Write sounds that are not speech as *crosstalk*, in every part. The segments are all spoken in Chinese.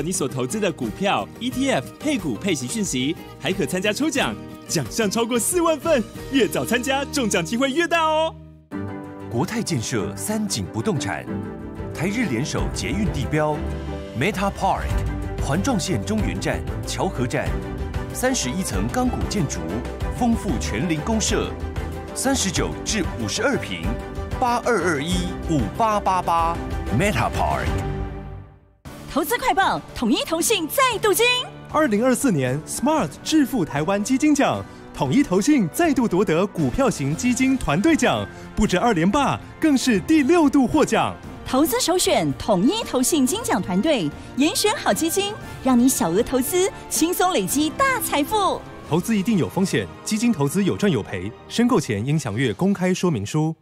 你所投资的股票、ETF、配股、配息讯息，还可参加抽奖，奖项超过四万份，越早参加中奖机会越大哦。国泰建设、三井不动产、台日联手捷运地标，Meta Park，环状线中原站、桥河站，三十一层钢骨建筑，丰富全龄公社，三十九至五十二坪，八二二一五八八八，Meta Park。投资快报，统一投信再度金。二零二四年 Smart 致富台湾基金奖，统一投信再度夺得股票型基金团队奖，不止二连霸，更是第六度获奖。投资首选统一投信金奖团队，严选好基金，让你小额投资轻松累积大财富。投资一定有风险，基金投资有赚有赔，申购前应详阅公开说明书。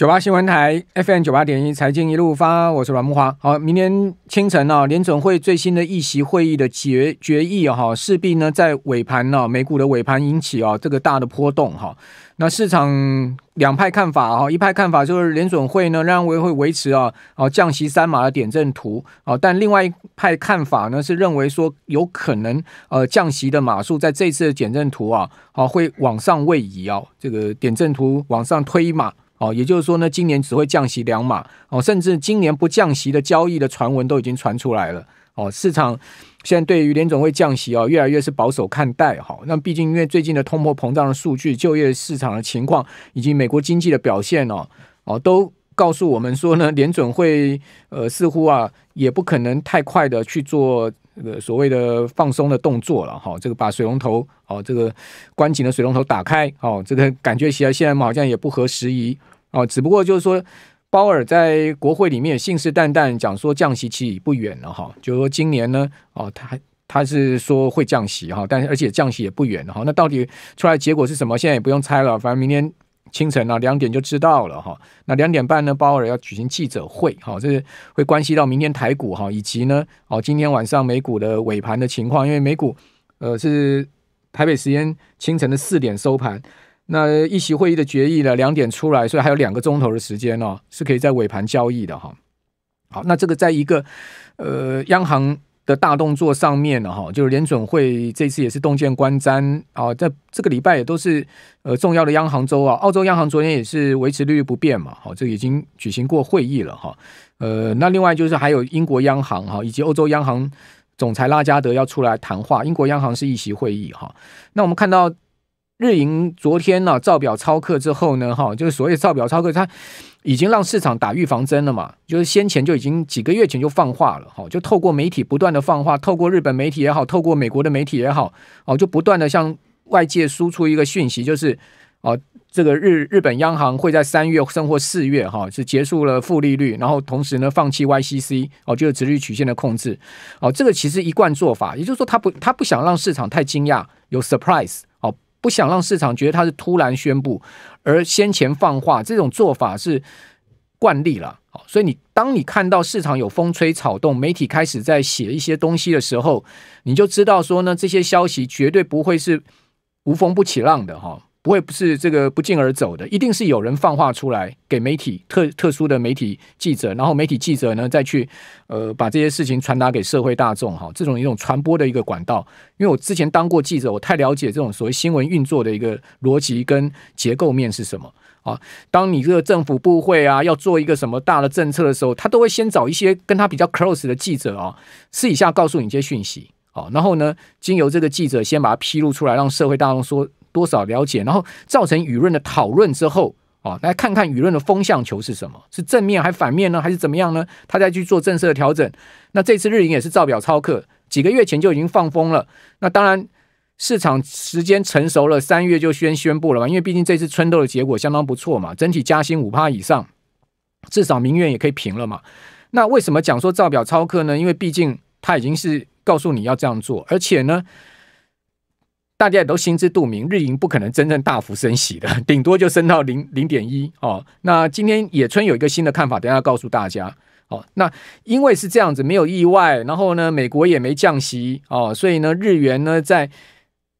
九八新闻台 FM 九八点一，财经一路发，我是阮木华。好，明天清晨呢，联准会最新的议席会议的决决议哈，势必呢在尾盘呢，美股的尾盘引起啊这个大的波动哈。那市场两派看法哈，一派看法就是联准会呢认为会维持啊，哦降息三码的点阵图啊，但另外一派看法呢是认为说有可能呃降息的码数在这次的减阵图啊，啊、会往上位移啊，这个点阵图往上推码。哦，也就是说呢，今年只会降息两码哦，甚至今年不降息的交易的传闻都已经传出来了哦。市场现在对于联准会降息哦，越来越是保守看待哈。那毕竟因为最近的通货膨胀的数据、就业市场的情况以及美国经济的表现呢，哦，都告诉我们说呢，联准会呃，似乎啊，也不可能太快的去做所谓的放松的动作了哈。这个把水龙头哦，这个关紧的水龙头打开哦，这个感觉起来现在好像也不合时宜。哦，只不过就是说，鲍尔在国会里面信誓旦旦讲说降息期不远了哈，就说今年呢，哦，他他是说会降息哈，但是而且降息也不远哈，那到底出来结果是什么？现在也不用猜了，反正明天清晨啊两点就知道了哈。那两点半呢，鲍尔要举行记者会，哈，这是会关系到明天台股哈，以及呢，哦，今天晚上美股的尾盘的情况，因为美股呃是台北时间清晨的四点收盘。那一席会议的决议呢，两点出来，所以还有两个钟头的时间哦，是可以在尾盘交易的哈。好，那这个在一个呃央行的大动作上面呢，哈，就是联准会这次也是动见观瞻啊，在这个礼拜也都是呃重要的央行周啊，澳洲央行昨天也是维持利率不变嘛，好，这已经举行过会议了哈。呃，那另外就是还有英国央行哈，以及欧洲央行总裁拉加德要出来谈话，英国央行是一席会议哈。那我们看到。日营昨天呢，造表超客之后呢，哈，就是所谓造表超客，他已经让市场打预防针了嘛，就是先前就已经几个月前就放话了，哈，就透过媒体不断的放话，透过日本媒体也好，透过美国的媒体也好，哦，就不断的向外界输出一个讯息，就是哦，这个日日本央行会在三月或四月哈，是结束了负利率，然后同时呢，放弃 YCC 哦，就是直率曲线的控制，哦，这个其实一贯做法，也就是说，他不他不想让市场太惊讶，有 surprise。不想让市场觉得他是突然宣布，而先前放话，这种做法是惯例了。所以你当你看到市场有风吹草动，媒体开始在写一些东西的时候，你就知道说呢，这些消息绝对不会是无风不起浪的，哈。不会不是这个不胫而走的，一定是有人放话出来给媒体特特殊的媒体记者，然后媒体记者呢再去呃把这些事情传达给社会大众哈，这种一种传播的一个管道。因为我之前当过记者，我太了解这种所谓新闻运作的一个逻辑跟结构面是什么啊。当你这个政府部会啊要做一个什么大的政策的时候，他都会先找一些跟他比较 close 的记者啊，私底下告诉你一些讯息啊，然后呢，经由这个记者先把它披露出来，让社会大众说。多少了解，然后造成舆论的讨论之后，哦，来看看舆论的风向球是什么，是正面还反面呢，还是怎么样呢？他再去做政策调整。那这次日营也是造表超课，几个月前就已经放风了。那当然，市场时间成熟了，三月就宣宣布了嘛，因为毕竟这次春斗的结果相当不错嘛，整体加薪五趴以上，至少民怨也可以平了嘛。那为什么讲说造表超课呢？因为毕竟他已经是告诉你要这样做，而且呢。大家也都心知肚明，日银不可能真正大幅升息的，*laughs* 顶多就升到零零点一哦。那今天野村有一个新的看法，等下告诉大家哦。那因为是这样子，没有意外，然后呢，美国也没降息哦，所以呢，日元呢在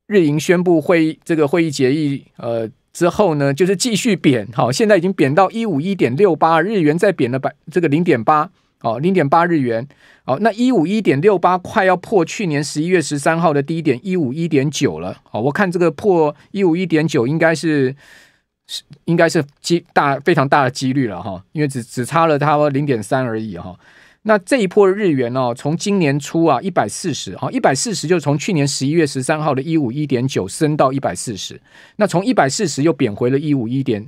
日银宣布会这个会议决议呃之后呢，就是继续贬好，现在已经贬到一五一点六八日元，再贬了百这个零点八哦，零点八日元。好，那一五一点六八快要破去年十一月十三号的低点一五一点九了。好，我看这个破一五一点九，应该是是应该是机大非常大的几率了哈，因为只只差了它零点三而已哈。那这一波日元哦，从今年初啊一百四十啊一百四十，就从去年十一月十三号的一五一点九升到一百四十，那从一百四十又贬回了一五一点，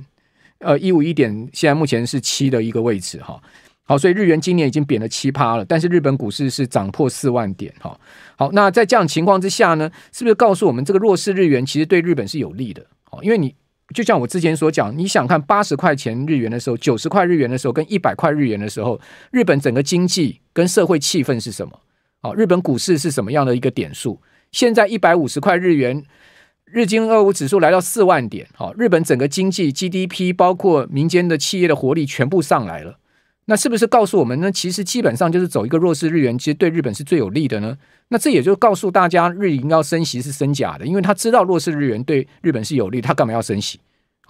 呃一五一点现在目前是七的一个位置哈。好，所以日元今年已经贬了七趴了，但是日本股市是涨破四万点，哈。好，那在这样情况之下呢，是不是告诉我们这个弱势日元其实对日本是有利的？好，因为你就像我之前所讲，你想看八十块钱日元的时候，九十块日元的时候，跟一百块日元的时候，日本整个经济跟社会气氛是什么？好，日本股市是什么样的一个点数？现在一百五十块日元，日经二五指数来到四万点，好，日本整个经济 GDP 包括民间的企业的活力全部上来了。那是不是告诉我们呢？其实基本上就是走一个弱势日元，其实对日本是最有利的呢。那这也就告诉大家，日银要升息是升假的，因为他知道弱势日元对日本是有利，他干嘛要升息？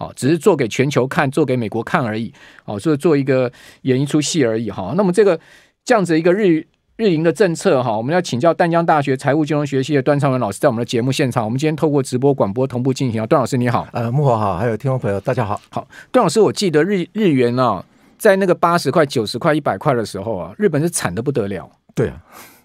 哦，只是做给全球看，做给美国看而已。哦，就是做一个演一出戏而已哈。那么这个这样子一个日日营的政策哈，我们要请教淡江大学财务金融学系的段昌文老师在我们的节目现场。我们今天透过直播广播同步进行啊，段老师你好，呃，木火好，还有听众朋友大家好好，段老师，我记得日日元啊。在那个八十块、九十块、一百块的时候啊，日本是惨的不得了。对啊，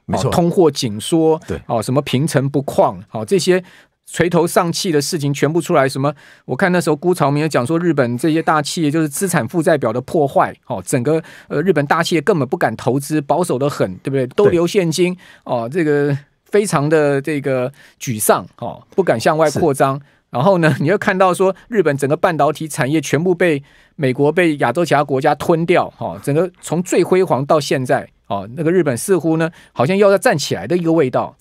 没错，通货紧缩。对，哦，什么平成不矿，好这些垂头丧气的事情全部出来。什么？我看那时候辜朝明也讲说，日本这些大企业就是资产负债表的破坏。哦，整个呃日本大企业根本不敢投资，保守的很，对不对？都留现金。哦，这个非常的这个沮丧。哦，不敢向外扩张。然后呢，你又看到说，日本整个半导体产业全部被美国、被亚洲其他国家吞掉，哈，整个从最辉煌到现在，哦，那个日本似乎呢，好像要要站起来的一个味道，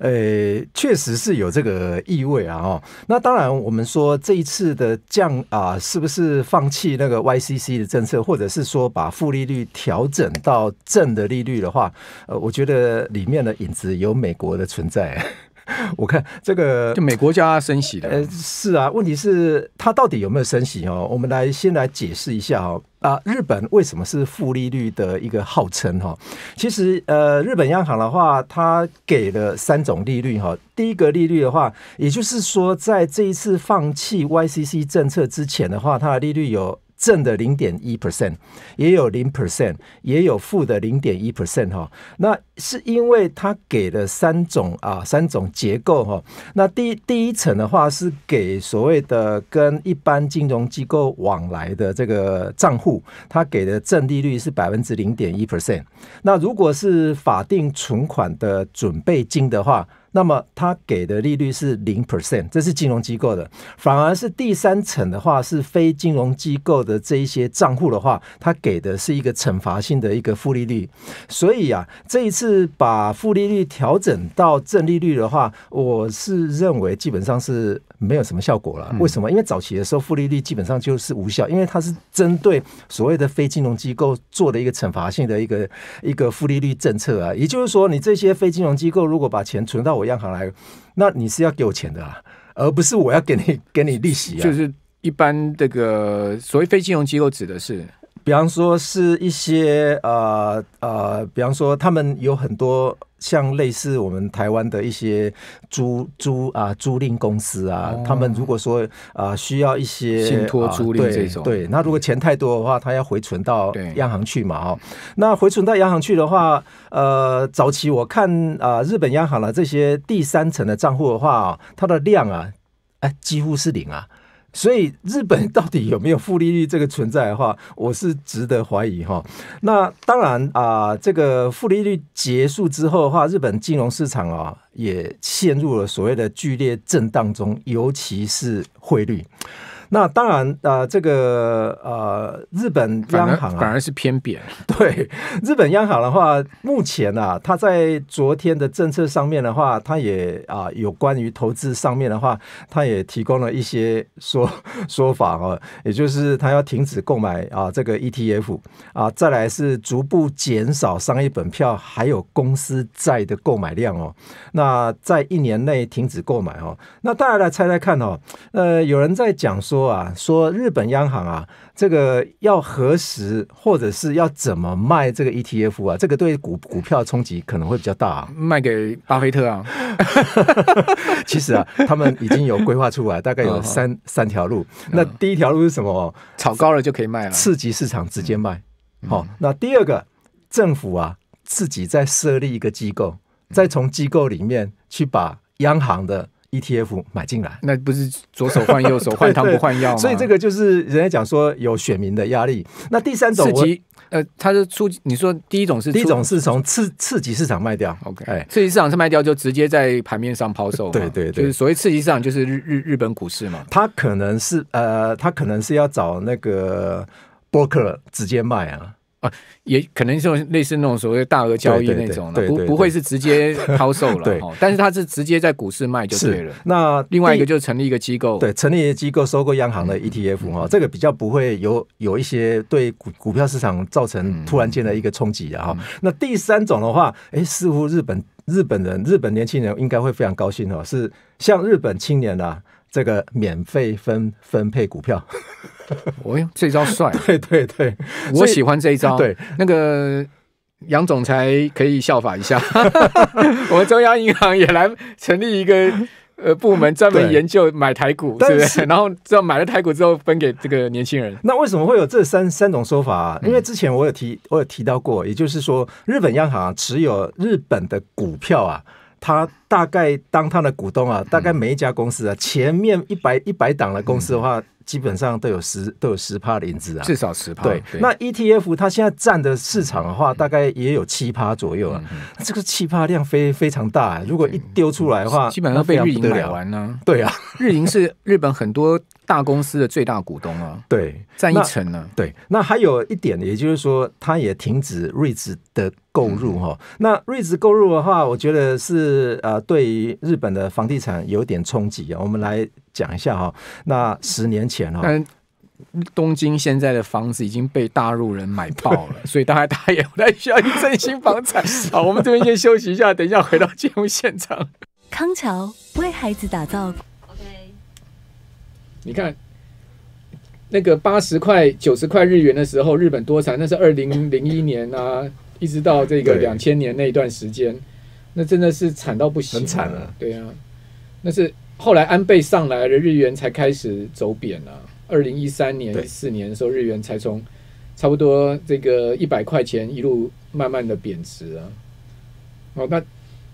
呃，确实是有这个意味啊，哦，那当然，我们说这一次的降啊，是不是放弃那个 YCC 的政策，或者是说把负利率调整到正的利率的话，呃，我觉得里面的影子有美国的存在。*laughs* 我看这个，就美国家升息的，呃，是啊，问题是它到底有没有升息哦？我们来先来解释一下哦，啊，日本为什么是负利率的一个号称哈？其实，呃，日本央行的话，它给了三种利率哈。第一个利率的话，也就是说，在这一次放弃 YCC 政策之前的话，它的利率有。正的零点一 percent，也有零 percent，也有负的零点一 percent 哈。那是因为他给了三种啊，三种结构哈。那第第一层的话是给所谓的跟一般金融机构往来的这个账户，他给的正利率是百分之零点一 percent。那如果是法定存款的准备金的话，那么他给的利率是零 percent，这是金融机构的，反而是第三层的话是非金融机构的这一些账户的话，他给的是一个惩罚性的一个负利率。所以啊，这一次把负利率调整到正利率的话，我是认为基本上是没有什么效果了。为什么？因为早期的时候负利率基本上就是无效，因为它是针对所谓的非金融机构做的一个惩罚性的一个一个负利率政策啊。也就是说，你这些非金融机构如果把钱存到我央行来，那你是要给我钱的，啊，而不是我要给你 *laughs* 给你利息。就是一般这个所谓非金融机构指的是，比方说是一些呃呃，比方说他们有很多。像类似我们台湾的一些租租啊租赁公司啊，他们如果说啊需要一些信托租赁这种，对，那如果钱太多的话，他要回存到央行去嘛？哦，那回存到央行去的话，呃，早期我看啊，日本央行的这些第三层的账户的话，它的量啊，哎，几乎是零啊。所以日本到底有没有负利率这个存在的话，我是值得怀疑哈。那当然啊，这个负利率结束之后的话，日本金融市场啊也陷入了所谓的剧烈震荡中，尤其是汇率。那当然，呃，这个呃，日本央行啊，反而是偏扁。*laughs* 对，日本央行的话，目前呢，它在昨天的政策上面的话，它也啊，有关于投资上面的话，它也提供了一些说 *laughs* 说法哦，也就是它要停止购买啊这个 ETF 啊，再来是逐步减少商业本票还有公司债的购买量哦。那在一年内停止购买哦。那大家来猜猜看哦，呃，有人在讲说。说啊，说日本央行啊，这个要核实或者是要怎么卖这个 ETF 啊？这个对股股票冲击可能会比较大啊，卖给巴菲特啊？*laughs* 其实啊，他们已经有规划出来，大概有 *laughs* 三三条路。那第一条路是什么？炒高了就可以卖了，刺激市场直接卖。好，那第二个，政府啊自己再设立一个机构，再从机构里面去把央行的。E T F 买进来，那不是左手换右手 *laughs* 换汤不换药吗？所以这个就是人家讲说有选民的压力。那第三种刺激，呃，他是出你说第一种是第一种是从刺刺激市场卖掉，OK，刺激市场是卖掉就直接在盘面上抛售，对对对，就是所谓刺激市场就是日日日本股市嘛。他可能是呃，他可能是要找那个 broker 直接卖啊。啊，也可能就类似那种所谓大额交易那种了，不不会是直接 *laughs* 抛售了哈，但是它是直接在股市卖就对了。那另外一个就是成立一个机构，对，成立一个机构收购央行的 ETF 哈，这个比较不会有有一些对股股票市场造成突然间的一个冲击的哈。那第三种的话，哎，似乎日本日本人、日本年轻人应该会非常高兴哦，是像日本青年啊，这个免费分分配股票，我 *laughs* 用这招帅，*laughs* 对对对，我喜欢这一招，对那个杨总裁可以效法一下，*laughs* 我们中央银行也来成立一个呃部门，专门研究买台股，是不对？然后只要买了台股之后，分给这个年轻人。那为什么会有这三三种说法？因为之前我有提，我有提到过，也就是说，日本央行持有日本的股票啊。他大概当他的股东啊，大概每一家公司啊，前面一百一百档的公司的话。基本上都有十都有十趴的影子啊，至少十趴。对，那 ETF 它现在占的市场的话，大概也有七趴左右啊。这个七趴量非非常大，如果一丢出来的话，基本上被日银买完呢。对啊，日银是日本很多大公司的最大股东啊。*laughs* 对，占一成呢。对，那还有一点，也就是说，它也停止瑞兹的购入哈。那瑞兹购入的话，我觉得是呃，对于日本的房地产有点冲击啊。我们来。讲一下哈，那十年前了。但东京现在的房子已经被大陆人买爆了，所以大家大家也不太需要振兴房产。*laughs* 好，我们这边先休息一下，等一下回到节目现场。康桥为孩子打造。OK，你看那个八十块、九十块日元的时候，日本多惨？那是二零零一年啊，一直到这个两千年那一段时间，那真的是惨到不行，很惨了。对啊，那是。后来安倍上来了，日元才开始走贬了。二零一三年、一四年的时候，日元才从差不多这个一百块钱一路慢慢的贬值啊。哦，那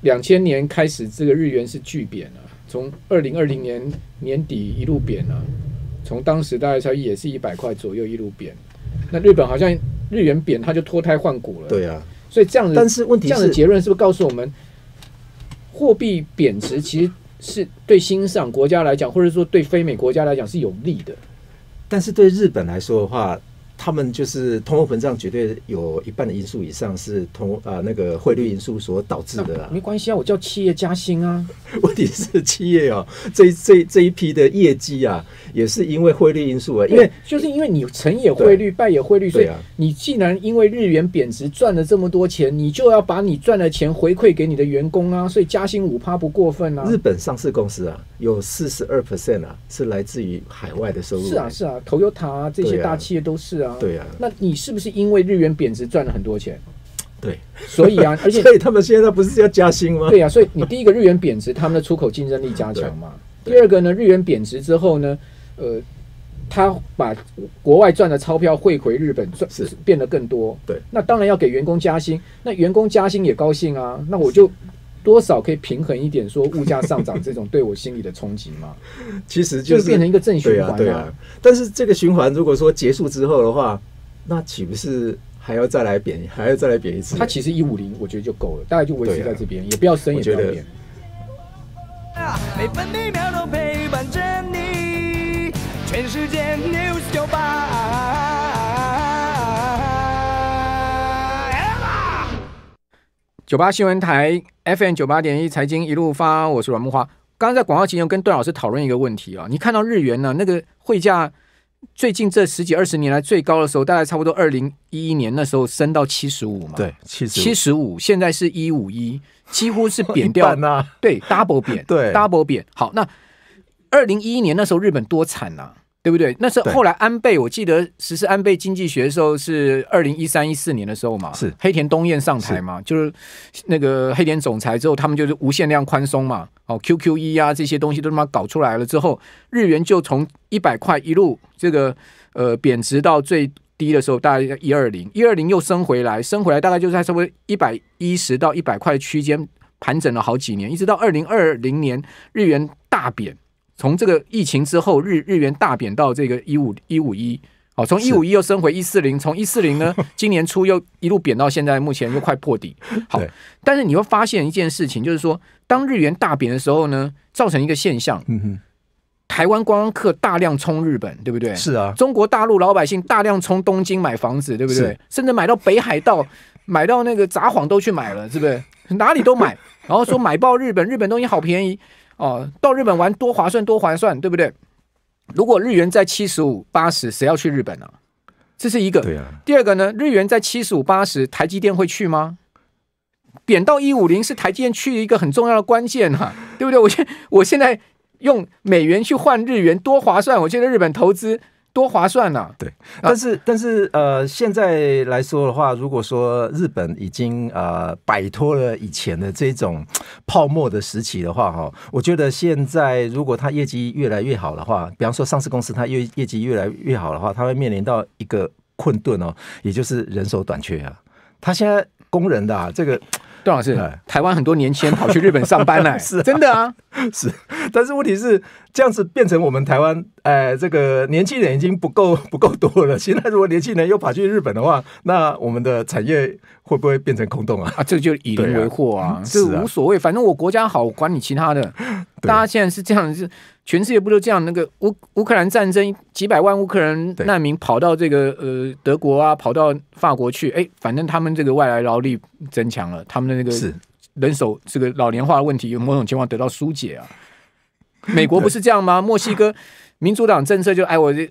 两千年开始这个日元是巨贬啊，从二零二零年年底一路贬啊，从当时大概才也是一百块左右一路贬。那日本好像日元贬，它就脱胎换骨了。对啊，所以这样的，但是问题这样的结论是不是告诉我们，货币贬值其实？是对新赏国家来讲，或者说对非美国家来讲是有利的，但是对日本来说的话。他们就是通货膨胀，绝对有一半的因素以上是通啊那个汇率因素所导致的。没关系啊，我叫企业加薪啊。*laughs* 问题是企业啊，这这这一批的业绩啊，也是因为汇率因素啊。因为就是因为你成也汇率，败也汇率，所以你既然因为日元贬值赚了这么多钱，你就要把你赚的钱回馈给你的员工啊，所以加薪五趴不过分啊。日本上市公司啊，有四十二 percent 啊，是来自于海外的收入。是啊是啊，Toyota 啊这些大企业都是啊。对呀，那你是不是因为日元贬值赚了很多钱？对，所以啊，*laughs* 而且所以他们现在不是要加薪吗？对呀，所以你第一个日元贬值，他们的出口竞争力加强嘛。*laughs* 第二个呢，日元贬值之后呢，呃，他把国外赚的钞票汇回日本赚变得更多。对，那当然要给员工加薪，那员工加薪也高兴啊。那我就。多少可以平衡一点？说物价上涨这种对我心理的冲击嘛，*laughs* 其实就是变成一个正循环了。但是这个循环如果说结束之后的话，那岂不是还要再来贬，还要再来贬一次？它其实一五零，我觉得就够了，大概就维持在这边，也不要深 w s 九八。九八新闻台。F N 九八点一财经一路发，我是阮木花。刚刚在广告期间跟段老师讨论一个问题啊，你看到日元呢？那个汇价最近这十几二十年来最高的时候，大概差不多二零一一年那时候升到七十五嘛？对，七七十五，现在是一五一，几乎是贬掉呐。*laughs* 对，double 贬，对，double 贬。好，那二零一一年那时候日本多惨啊！对不对？那是后来安倍，我记得实施安倍经济学的时候是二零一三一四年的时候嘛，是黑田东彦上台嘛，就是那个黑田总裁之后，他们就是无限量宽松嘛，哦，QQE 啊这些东西都他妈搞出来了之后，日元就从一百块一路这个呃贬值到最低的时候大概一二零一二零又升回来，升回来大概就是在稍微一百一十到一百块区间盘整了好几年，一直到二零二零年日元大贬。从这个疫情之后，日日元大贬到这个一五一五一，好，从一五一又升回一四零，从一四零呢，*laughs* 今年初又一路贬到现在，目前又快破底。好，但是你会发现一件事情，就是说，当日元大贬的时候呢，造成一个现象，台湾观光客大量冲日本，对不对？是啊，中国大陆老百姓大量冲东京买房子，对不对？甚至买到北海道，*laughs* 买到那个札幌都去买了，是不是？哪里都买，然后说买爆日本，日本东西好便宜。哦，到日本玩多划算，多划算，对不对？如果日元在七十五、八十，谁要去日本呢？这是一个。第二个呢，日元在七十五、八十，台积电会去吗？贬到一五零是台积电去一个很重要的关键啊，*laughs* 对不对？我现我现在用美元去换日元，多划算！我觉得日本投资。多划算呐！对，但是但是呃，现在来说的话，如果说日本已经呃摆脱了以前的这种泡沫的时期的话，哈，我觉得现在如果它业绩越来越好的话，比方说上市公司它业业绩越来越好的话，它会面临到一个困顿哦，也就是人手短缺啊。他现在工人的啊、这个段老师，台湾很多年轻人跑去日本上班呢，*laughs* 是真的啊，*laughs* 是。但是问题是，这样子变成我们台湾，哎，这个年轻人已经不够不够多了。现在如果年轻人又跑去日本的话，那我们的产业会不会变成空洞啊？啊，这就以人为祸啊，这无所谓，反正我国家好，管你其他的。*laughs* 大家现在是这样，是全世界不都这样？那个乌乌克兰战争，几百万乌克兰难民跑到这个呃德国啊，跑到法国去，哎，反正他们这个外来劳力增强了，他们的那个人手这个老年化的问题，有某种情况得到疏解啊。*laughs* 美国不是这样吗？墨西哥民主党政策就哎，我这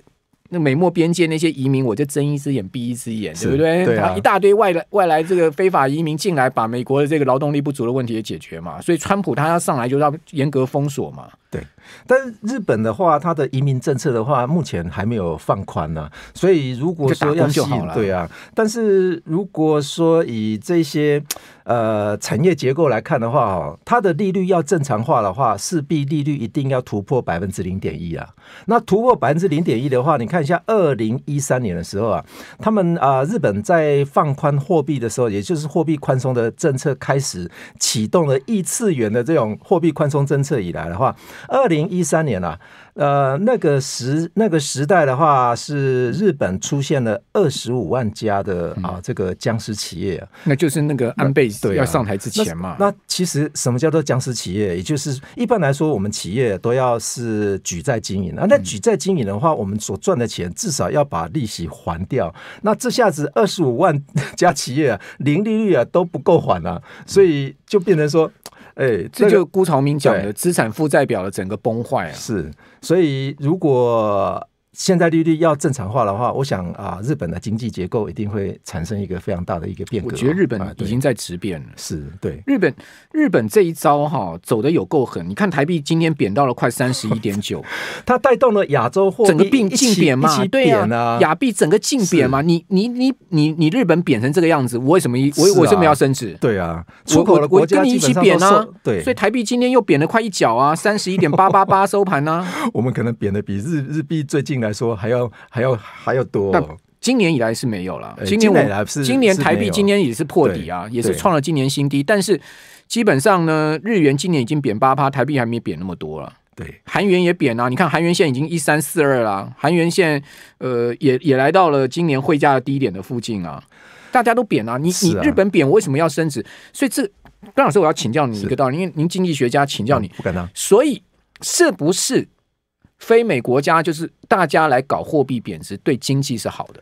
那美墨边界那些移民，我就睁一只眼闭一只眼，对不对？一大堆外来外来这个非法移民进来，把美国的这个劳动力不足的问题也解决嘛。所以川普他要上来就要严格封锁嘛。对，但日本的话，它的移民政策的话，目前还没有放宽呢。所以如果说要就好了，对啊。但是如果说以这些呃产业结构来看的话，哦，它的利率要正常化的话，势必利率一定要突破百分之零点一啊。那突破百分之零点一的话，你看一下二零一三年的时候啊，他们啊日本在放宽货币的时候，也就是货币宽松的政策开始启动了异次元的这种货币宽松政策以来的话。二零一三年了，呃，那个时那个时代的话，是日本出现了二十五万家的啊，这个僵尸企业，那就是那个安倍对要上台之前嘛。那其实什么叫做僵尸企业？也就是一般来说，我们企业都要是举债经营啊。那举债经营的话，我们所赚的钱至少要把利息还掉。那这下子二十五万家企业啊、零利率啊都不够还啊，所以就变成说。哎，这就辜朝明讲的资产负债表的整个崩坏啊！是，所以如果。现在利率要正常化的话，我想啊，日本的经济结构一定会产生一个非常大的一个变革。我觉得日本已经在直变了，是对日本日本这一招哈走的有够狠。你看台币今天贬到了快三十一点九，*laughs* 它带动了亚洲货币整个并进贬嘛，对啊，亚币整个进贬嘛。你你你你你日本贬成这个样子，我为什么一我我为什么要升值？对啊，出口的我跟你一起贬啊，对，所以台币今天又贬了快一角啊，三十一点八八八收盘呢。*laughs* 我们可能贬的比日日币最近的。来说还要还要还要多，那今年以来是没有了。今年我今年台币今年也是破底啊，也是创了今年新低。但是基本上呢，日元今年已经贬八趴，台币还没贬那么多了。对，韩元也贬啊，你看韩元现在已经一三四二啦，韩元现呃也也来到了今年汇价的低点的附近啊，大家都贬啊，你你日本贬，为什么要升值？所以这段老师，我要请教你一个道理，因为您经济学家，请教你不敢当。所以是不是？非美国家就是大家来搞货币贬值，对经济是好的。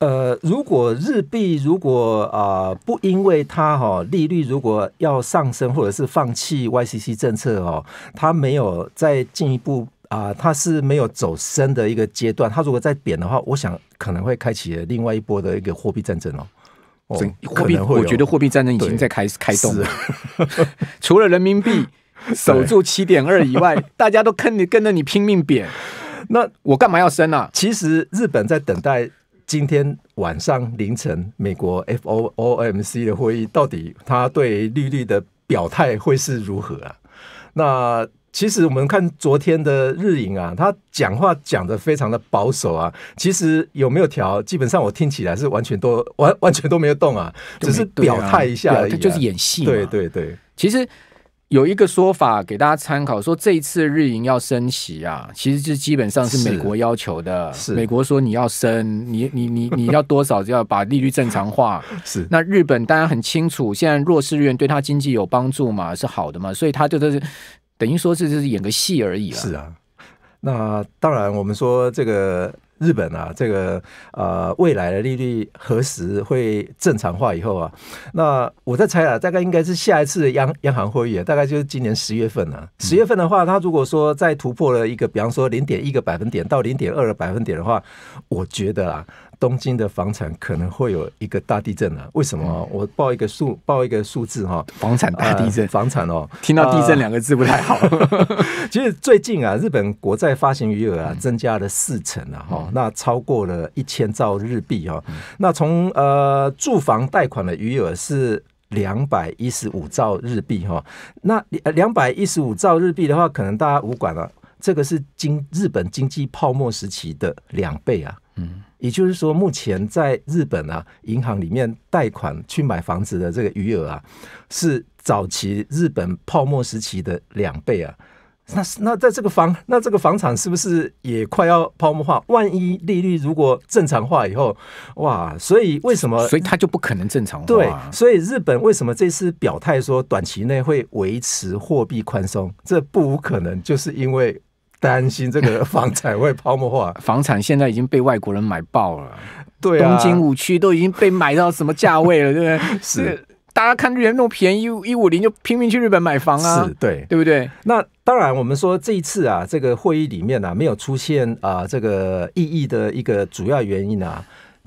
呃，如果日币如果啊不因为它哈利率如果要上升或者是放弃 YCC 政策哦，它没有再进一步啊，它是没有走升的一个阶段。它如果再贬的话，我想可能会开启另外一波的一个货币战争哦。货币，我觉得货币战争已经在开开始，*laughs* 除了人民币。*laughs* 守住七点二以外，*laughs* 大家都跟你跟着你拼命贬，*laughs* 那我干嘛要升啊？其实日本在等待今天晚上凌晨美国 FOMC O 的会议，到底他对利率的表态会是如何啊？那其实我们看昨天的日银啊，他讲话讲的非常的保守啊，其实有没有调？基本上我听起来是完全都完完全都没有动啊，只是表态一下，就是演戏。对对对，其实。有一个说法给大家参考，说这一次日银要升息啊，其实是基本上是美国要求的。是美国说你要升，你你你你要多少就要把利率正常化。*laughs* 是那日本当然很清楚，现在弱势日元对他经济有帮助嘛，是好的嘛，所以他就是等于说是就是演个戏而已啊。是啊，那当然我们说这个。日本啊，这个呃，未来的利率何时会正常化以后啊，那我在猜啊，大概应该是下一次央央行会议，大概就是今年十月份啊。十月份的话，它如果说再突破了一个，比方说零点一个百分点到零点二个百分点的话，我觉得啊。东京的房产可能会有一个大地震啊？为什么？我报一个数，报一个数字哈，房产大地震，房产哦，听到地震两个字不太好。*laughs* 其实最近啊，日本国债发行余额啊增加了四成了哈，那超过了一千兆日币哦。那从呃住房贷款的余额是两百一十五兆日币哈，那两百一十五兆日币的话，可能大家无管了，这个是经日本经济泡沫时期的两倍啊。嗯，也就是说，目前在日本啊，银行里面贷款去买房子的这个余额啊，是早期日本泡沫时期的两倍啊。那那在这个房，那这个房产是不是也快要泡沫化？万一利率如果正常化以后，哇！所以为什么？所以它就不可能正常化。对，所以日本为什么这次表态说短期内会维持货币宽松？这不无可能，就是因为。担心这个 *laughs* 房产会泡沫化，房产现在已经被外国人买爆了，对啊，东京五区都已经被买到什么价位了，对不对？*laughs* 是大家看日本那么便宜，一五零就拼命去日本买房啊，是对，对不对？那当然，我们说这一次啊，这个会议里面呢，没有出现啊这个异议的一个主要原因啊。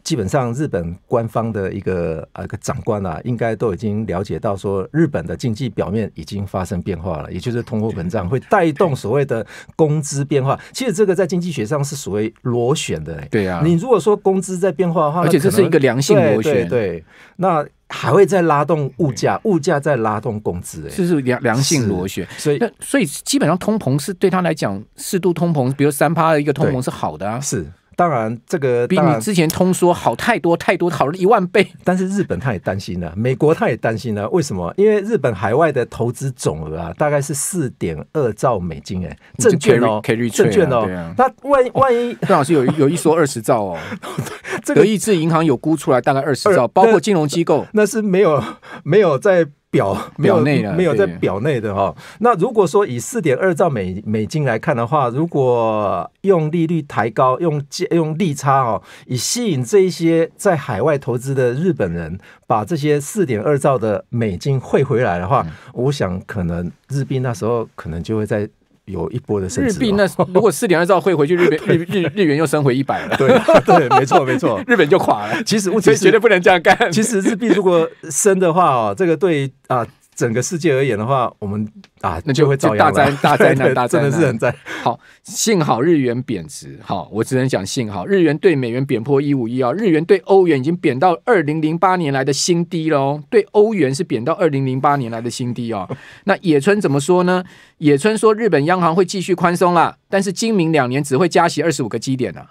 基本上，日本官方的一个啊个长官啊，应该都已经了解到，说日本的经济表面已经发生变化了，也就是通货膨胀会带动所谓的工资变化。其实这个在经济学上是所谓螺旋的，对啊。你如果说工资在变化的话，而且这是一个良性螺旋，对。那还会再拉动物价，物价再拉动工资，哎，这是良良性螺旋。所以，所以基本上通膨是对他来讲适度通膨，比如三趴的一个通膨是好的啊，是。当然，这个比你之前通缩好太多太多，好了一万倍。但是日本他也担心了，美国他也担心了。为什么？因为日本海外的投资总额啊，大概是四点二兆美金哎，证券哦，证券哦。那万万一段老师有有一说二十兆哦，*laughs* 这个意志银行有估出来大概二十兆，包括金融机构，那是没有没有在。表 *laughs* 表内没有在表内的哈，那如果说以四点二兆美美金来看的话，如果用利率抬高，用借用利差哦，以吸引这些在海外投资的日本人，把这些四点二兆的美金汇回来的话，我想可能日币那时候可能就会在。有一波的升值，日币那如果四点二兆汇回去，日币日 *laughs* 日日元又升回一百了。对对，没错没错，*laughs* 日本就垮了。其实，绝对不能这样干。其实，日币如果升的话，哦，这个对啊，整个世界而言的话，我们。啊，那就会造大灾大灾难 *laughs* 大真的是很灾。好，幸好日元贬值。好，我只能讲幸好日元对美元贬破一五一二，日元对欧元已经贬到二零零八年来的新低喽。对欧元是贬到二零零八年来的新低哦。*laughs* 那野村怎么说呢？野村说日本央行会继续宽松了，但是今明两年只会加息二十五个基点的，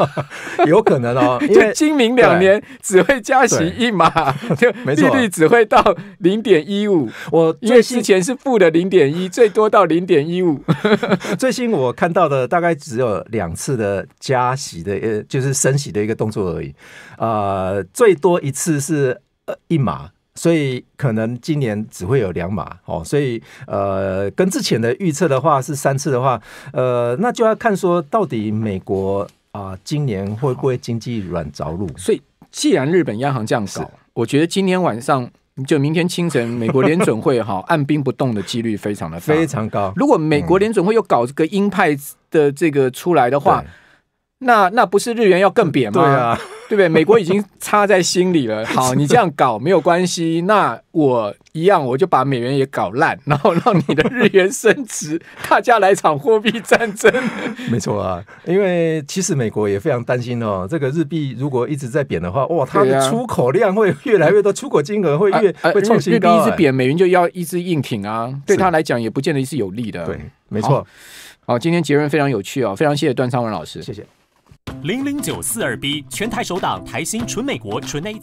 *laughs* 有可能哦。因为今明两年只会加息一码，就利率只会到零点一五。我因为之前是负的零点。点一最多到零点一五，*laughs* 最新我看到的大概只有两次的加息的呃，就是升息的一个动作而已。呃，最多一次是呃一码，所以可能今年只会有两码哦。所以呃，跟之前的预测的话是三次的话，呃，那就要看说到底美国啊今年会不会经济软着陆。所以既然日本央行这样搞，我觉得今天晚上。就明天清晨，美国联准会哈 *laughs* 按兵不动的几率非常的非常高。如果美国联准会又搞这个鹰派的这个出来的话，那那不是日元要更贬吗？对啊。对不对？*laughs* 美国已经插在心里了。好，你这样搞没有关系，那我一样，我就把美元也搞烂，然后让你的日元升值，大家来场货币战争。*laughs* 没错啊，因为其实美国也非常担心哦，这个日币如果一直在贬的话，哇，它的出口量会越来越多，出口金额会越会创新高。日币一直贬，美元就要一直硬挺啊，对他来讲也不见得是有利的。对，没错。好，今天结论非常有趣哦，非常谢谢段昌文老师。谢谢。零零九四二 B 全台首档台新纯美国纯 A。